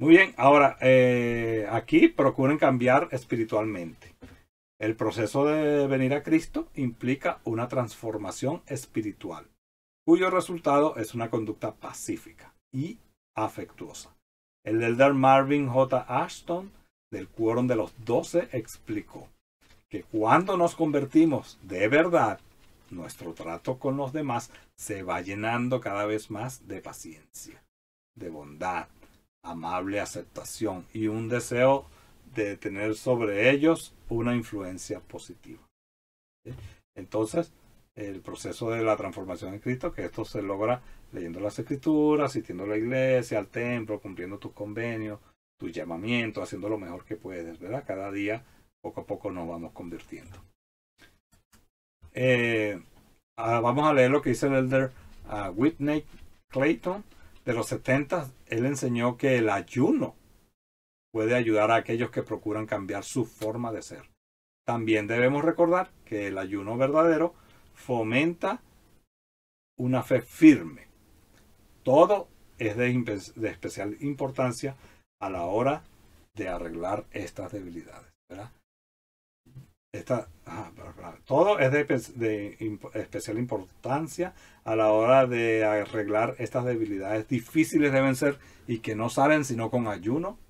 Muy bien, ahora eh, aquí procuren cambiar espiritualmente. El proceso de venir a Cristo implica una transformación espiritual, cuyo resultado es una conducta pacífica y afectuosa. El elder Marvin J. Ashton del Quórum de los Doce explicó que cuando nos convertimos de verdad, nuestro trato con los demás se va llenando cada vez más de paciencia, de bondad, amable aceptación y un deseo de tener sobre ellos una influencia positiva. Entonces, el proceso de la transformación en Cristo, que esto se logra leyendo las escrituras, asistiendo a la iglesia, al templo, cumpliendo tus convenios, tu llamamiento, haciendo lo mejor que puedes, ¿verdad? Cada día, poco a poco, nos vamos convirtiendo. Eh, ah, vamos a leer lo que dice el elder ah, Whitney Clayton los 70, él enseñó que el ayuno puede ayudar a aquellos que procuran cambiar su forma de ser. También debemos recordar que el ayuno verdadero fomenta una fe firme. Todo es de, especial importancia a la hora de arreglar estas debilidades. ¿verdad? Esta, todo es de, especial importancia a la hora de arreglar estas debilidades difíciles deben ser y que no salen sino con ayuno,